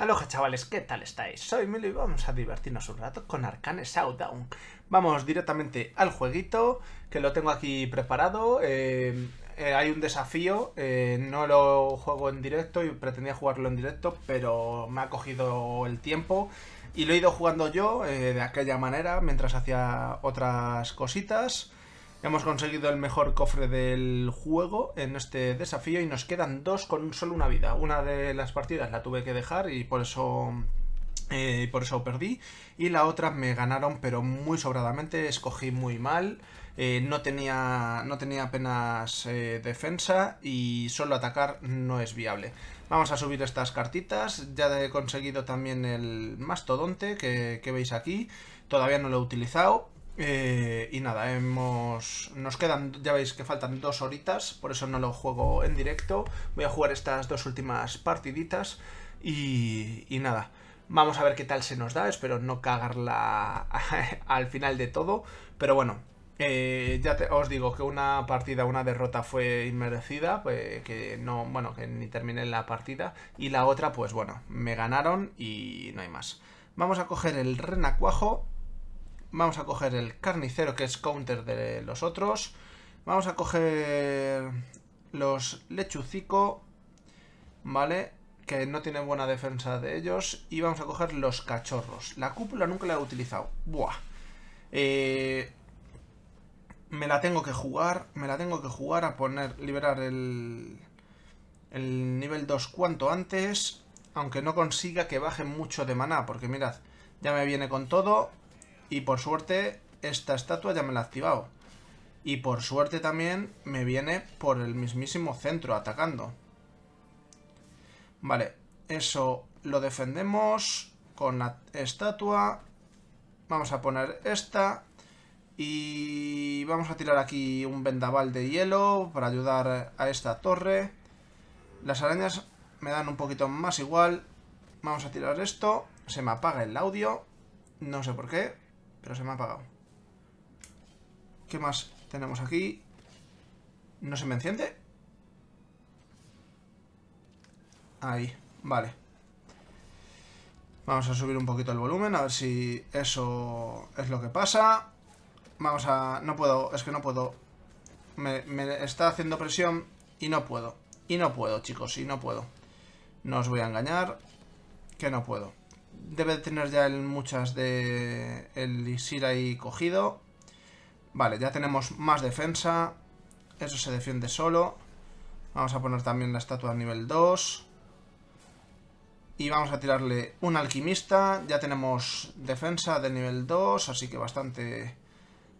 Aloha chavales, ¿qué tal estáis? Soy Milo y vamos a divertirnos un rato con Arcanes Outdown. Vamos directamente al jueguito, que lo tengo aquí preparado. Eh, eh, hay un desafío, eh, no lo juego en directo y pretendía jugarlo en directo, pero me ha cogido el tiempo. Y lo he ido jugando yo de aquella manera, mientras hacía otras cositas. Hemos conseguido el mejor cofre del juego en este desafío y nos quedan dos con solo una vida. Una de las partidas la tuve que dejar y por eso eh, por eso perdí. Y la otra me ganaron, pero muy sobradamente, escogí muy mal. Eh, no, tenía, no tenía apenas eh, defensa y solo atacar no es viable. Vamos a subir estas cartitas. Ya he conseguido también el mastodonte que veis aquí. Todavía no lo he utilizado eh, y nada, hemos. Nos quedan, ya veis que faltan dos horitas, por eso no lo juego en directo. Voy a jugar estas dos últimas partiditas. Y, nada, vamos a ver qué tal se nos da. Espero no cagarla al final de todo. Pero bueno, eh, ya os digo que una partida, una derrota fue inmerecida, que no, bueno, que ni terminé la partida. Y la otra, pues bueno, me ganaron y no hay más. Vamos a coger el renacuajo Vamos a coger el carnicero, que es counter de los otros. Vamos a coger los lechucico, ¿vale? Que no tienen buena defensa de ellos. Y vamos a coger los cachorros. La cúpula nunca la he utilizado. Buah. Eh, me la tengo que jugar. Me la tengo que jugar a poner, liberar el, el nivel 2 cuanto antes. Aunque no consiga que baje mucho de maná. Porque mirad, ya me viene con todo. Y por suerte, esta estatua ya me la ha activado. Y por suerte también me viene por el mismísimo centro atacando. Vale, eso lo defendemos con la estatua. Vamos a poner esta. Y vamos a tirar aquí un vendaval de hielo para ayudar a esta torre. Las arañas me dan un poquito más igual. Vamos a tirar esto. Se me apaga el audio. No sé por qué. Pero se me ha apagado. ¿Qué más tenemos aquí? ¿No se me enciende? Ahí, vale. Vamos a subir un poquito el volumen, a ver si eso es lo que pasa. Vamos a... No puedo, es que no puedo. Me, está haciendo presión y no puedo. Y no puedo, chicos, y no puedo. No os voy a engañar, que no puedo. Debe de tener ya el, muchas de el Isir ahí cogido. Vale, ya tenemos más defensa. Eso se defiende solo. Vamos a poner también la estatua a nivel 2. Y vamos a tirarle un alquimista. Ya tenemos defensa de nivel 2, así que bastante,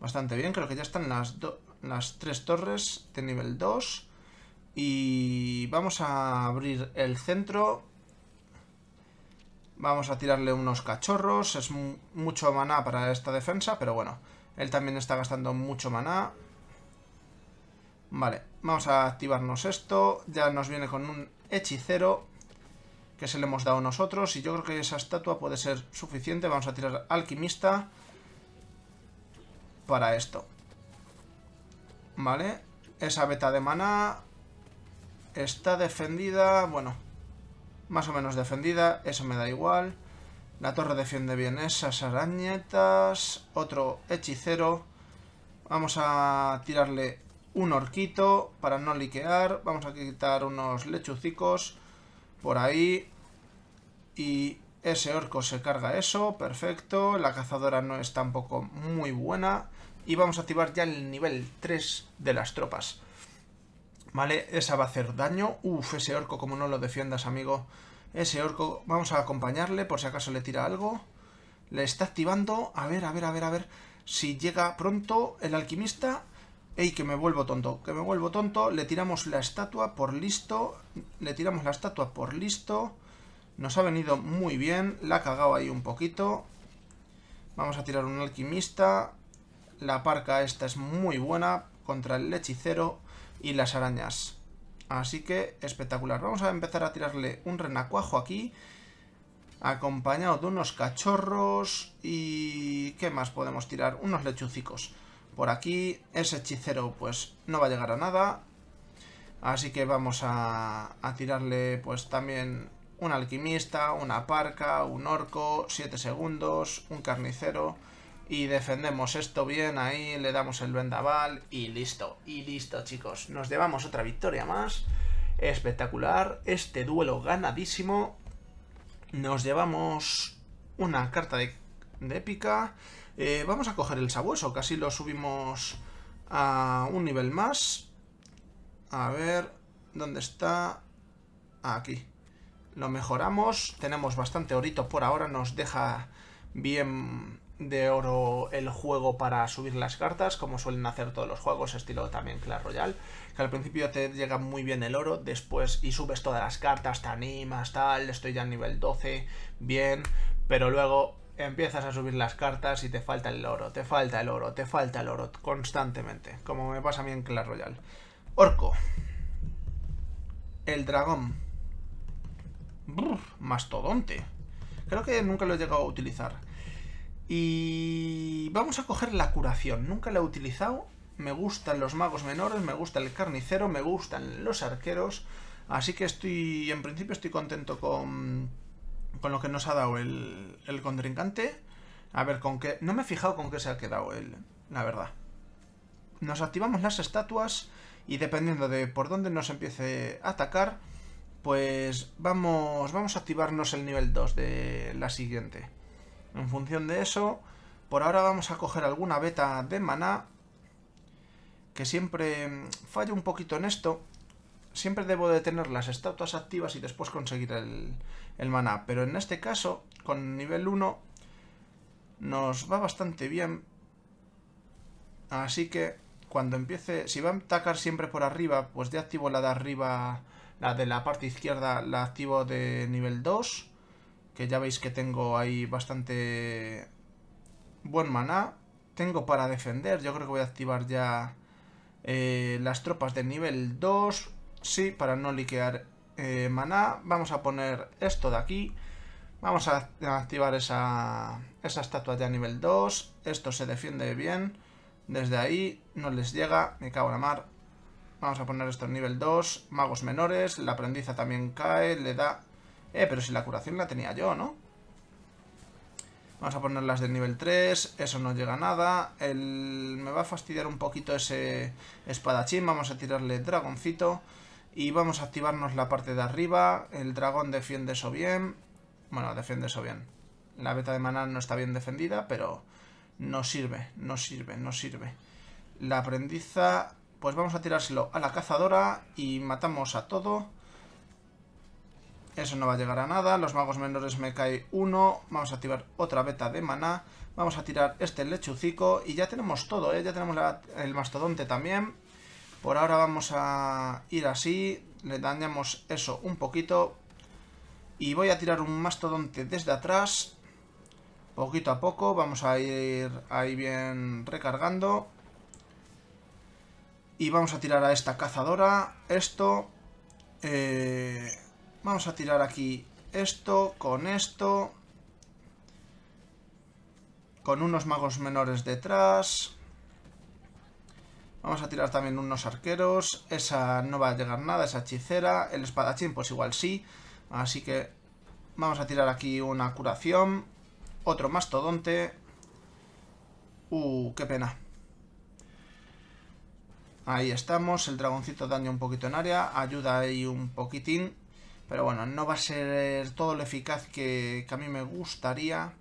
bastante bien. Creo que ya están las, las tres torres de nivel 2. Y vamos a abrir el centro Vamos a tirarle unos cachorros. Es mucho maná para esta defensa, pero bueno. Él también está gastando mucho maná. Vale, vamos a activarnos esto. Ya nos viene con un hechicero que se le hemos dado nosotros. Y yo creo que esa estatua puede ser suficiente. Vamos a tirar alquimista para esto. Vale, esa beta de maná está defendida. Bueno, más o menos defendida, eso me da igual. La torre defiende bien esas arañetas. Otro hechicero. Vamos a tirarle un orquito para no liquear. Vamos a quitar unos lechucicos por ahí. Y ese orco se carga eso. Perfecto. La cazadora no es tampoco muy buena. Y vamos a activar ya el nivel 3 de las tropas. ¿vale? Esa va a hacer daño. Uf, ese orco, como no lo defiendas, amigo. Ese orco, vamos a acompañarle por si acaso le tira algo. Le está activando. A ver, a ver, a ver, a ver. Si llega pronto el alquimista... ¡Ey, que me vuelvo tonto! Que me vuelvo tonto. Le tiramos la estatua por listo. Le tiramos la estatua por listo. Nos ha venido muy bien. La ha cagado ahí un poquito. Vamos a tirar un alquimista. La parca esta es muy buena contra el hechicero y las arañas. Así que espectacular. Vamos a empezar a tirarle un renacuajo aquí. Acompañado de unos cachorros. Y... ¿Qué más podemos tirar? Unos lechucicos. Por aquí. Ese hechicero pues no va a llegar a nada. Así que vamos a, tirarle pues también un alquimista, una parca, un orco, 7 segundos, un carnicero y defendemos esto bien ahí, le damos el vendaval y listo, y listo chicos. Nos llevamos otra victoria más, espectacular, este duelo ganadísimo. Nos llevamos una carta de, épica. Eh, vamos a coger el sabueso, casi lo subimos a un nivel más. A ver, ¿dónde está? Aquí. Lo mejoramos, tenemos bastante orito por ahora, nos deja bien de oro el juego para subir las cartas, como suelen hacer todos los juegos, estilo también Clash Royale, que al principio te llega muy bien el oro, después y subes todas las cartas, te animas, tal, estoy ya en nivel 12, bien, pero luego empiezas a subir las cartas y te falta el oro, te falta el oro, te falta el oro, constantemente, como me pasa a mí en Clash Royale. Orco. El dragón. mastodonte. Creo que nunca lo he llegado a utilizar. Y vamos a coger la curación. Nunca la he utilizado. Me gustan los magos menores, me gusta el carnicero, me gustan los arqueros. Así que estoy, en principio estoy contento con, con lo que nos ha dado el, el contrincante. A ver, con qué... No me he fijado con qué se ha quedado él, la verdad. Nos activamos las estatuas y dependiendo de por dónde nos empiece a atacar, pues vamos, vamos a activarnos el nivel 2 de la siguiente. En función de eso, por ahora vamos a coger alguna beta de maná, que siempre mm, fallo un poquito en esto. Siempre debo de tener las estatuas activas y después conseguir el, maná. Pero en este caso, con nivel 1, nos va bastante bien. Así que cuando empiece, si va a atacar siempre por arriba, pues ya activo la de arriba, la de la parte izquierda, la activo de nivel 2 que ya veis que tengo ahí bastante buen maná. Tengo para defender, yo creo que voy a activar ya eh, las tropas de nivel 2, sí, para no liquear eh, maná. Vamos a poner esto de aquí, vamos a activar esa, estatua ya nivel 2, esto se defiende bien, desde ahí no les llega, me cago en la mar. Vamos a poner esto en nivel 2, magos menores, la aprendiza también cae, le da eh, pero si la curación la tenía yo, ¿no? Vamos a ponerlas del nivel 3, eso no llega a nada. El... Me va a fastidiar un poquito ese espadachín, vamos a tirarle dragoncito. Y vamos a activarnos la parte de arriba, el dragón defiende eso bien. Bueno, defiende eso bien. La beta de maná no está bien defendida, pero no sirve, no sirve, no sirve. La aprendiza, pues vamos a tirárselo a la cazadora y matamos a todo. Eso no va a llegar a nada. Los magos menores me cae uno. Vamos a activar otra beta de maná. Vamos a tirar este lechucico. Y ya tenemos todo, ¿eh? Ya tenemos el mastodonte también. Por ahora vamos a ir así. Le dañamos eso un poquito. Y voy a tirar un mastodonte desde atrás. Poquito a poco. Vamos a ir ahí bien recargando. Y vamos a tirar a esta cazadora. Esto. Eh Vamos a tirar aquí esto con esto. Con unos magos menores detrás. Vamos a tirar también unos arqueros. Esa no va a llegar nada, esa hechicera. El espadachín pues igual sí. Así que vamos a tirar aquí una curación. Otro mastodonte. Uh, qué pena. Ahí estamos. El dragoncito daña un poquito en área. Ayuda ahí un poquitín. Pero bueno, no va a ser todo lo eficaz que, a mí me gustaría.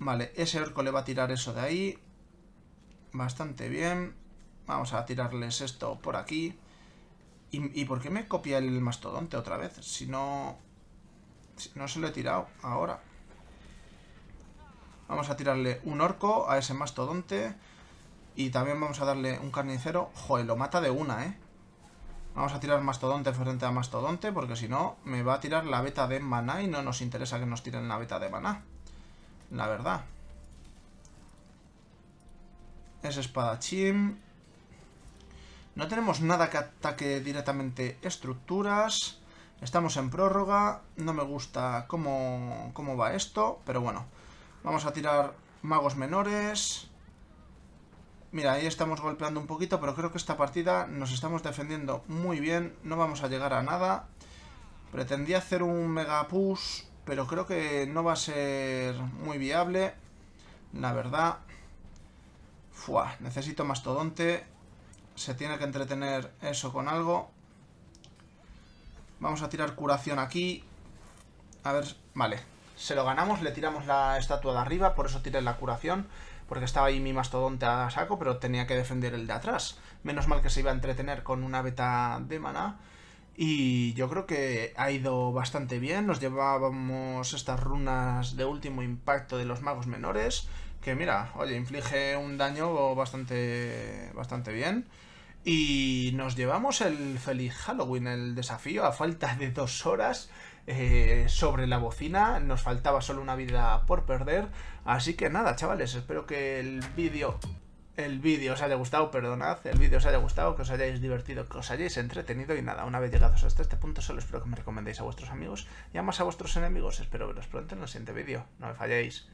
Vale, ese orco le va a tirar eso de ahí. Bastante bien. Vamos a tirarles esto por aquí. ¿Y, y por qué me copia el mastodonte otra vez? Si no... Si no se lo he tirado ahora. Vamos a tirarle un orco a ese mastodonte. Y también vamos a darle un carnicero. Joder, lo mata de una, ¿eh? Vamos a tirar Mastodonte frente a Mastodonte, porque si no, me va a tirar la beta de maná y no nos interesa que nos tiren la beta de maná. La verdad. Es espadachín. No tenemos nada que ataque directamente estructuras. Estamos en prórroga. No me gusta cómo, cómo va esto, pero bueno. Vamos a tirar magos menores. Mira, ahí estamos golpeando un poquito, pero creo que esta partida nos estamos defendiendo muy bien. No vamos a llegar a nada. Pretendía hacer un mega push, pero creo que no va a ser muy viable. La verdad... Fua, necesito mastodonte. Se tiene que entretener eso con algo. Vamos a tirar curación aquí. A ver, vale. Se lo ganamos, le tiramos la estatua de arriba, por eso tiré la curación porque estaba ahí mi mastodonte a saco, pero tenía que defender el de atrás. Menos mal que se iba a entretener con una beta de mana. Y yo creo que ha ido bastante bien. Nos llevábamos estas runas de último impacto de los magos menores. Que mira, oye, inflige un daño bastante, bastante bien. Y nos llevamos el feliz Halloween, el desafío, a falta de dos horas. Eh, sobre la bocina. Nos faltaba solo una vida por perder. Así que nada, chavales, espero que el vídeo... El vídeo os haya gustado, perdonad, el vídeo os haya gustado, que os hayáis divertido, que os hayáis entretenido y nada, una vez llegados hasta este punto solo espero que me recomendéis a vuestros amigos y más a vuestros enemigos. Espero veros pronto en el siguiente vídeo, no me falléis.